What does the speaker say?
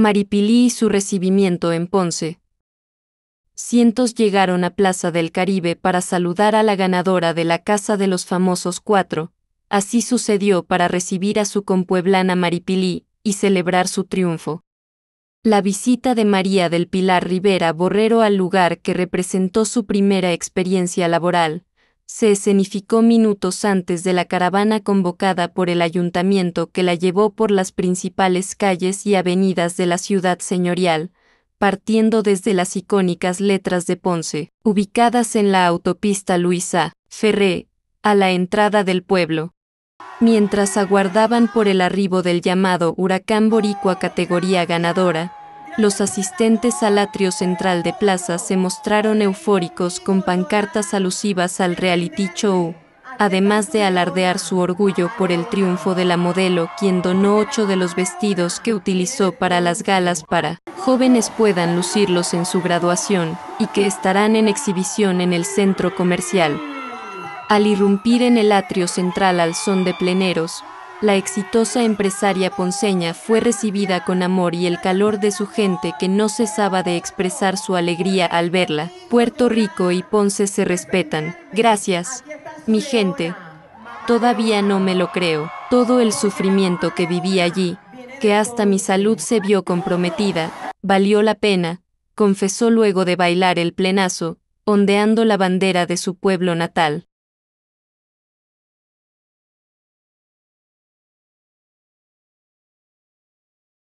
Maripilí y su recibimiento en Ponce. Cientos llegaron a Plaza del Caribe para saludar a la ganadora de la Casa de los Famosos Cuatro. Así sucedió para recibir a su compueblana Maripilí y celebrar su triunfo. La visita de María del Pilar Rivera Borrero al lugar que representó su primera experiencia laboral se escenificó minutos antes de la caravana convocada por el ayuntamiento que la llevó por las principales calles y avenidas de la ciudad señorial, partiendo desde las icónicas letras de Ponce, ubicadas en la autopista Luisa Ferré, a la entrada del pueblo. Mientras aguardaban por el arribo del llamado huracán boricua categoría ganadora, los asistentes al atrio central de plaza se mostraron eufóricos con pancartas alusivas al reality show, además de alardear su orgullo por el triunfo de la modelo quien donó ocho de los vestidos que utilizó para las galas para jóvenes puedan lucirlos en su graduación y que estarán en exhibición en el centro comercial. Al irrumpir en el atrio central al son de pleneros, la exitosa empresaria ponceña fue recibida con amor y el calor de su gente que no cesaba de expresar su alegría al verla. Puerto Rico y Ponce se respetan. Gracias. Mi gente. Todavía no me lo creo. Todo el sufrimiento que viví allí, que hasta mi salud se vio comprometida, valió la pena, confesó luego de bailar el plenazo, ondeando la bandera de su pueblo natal.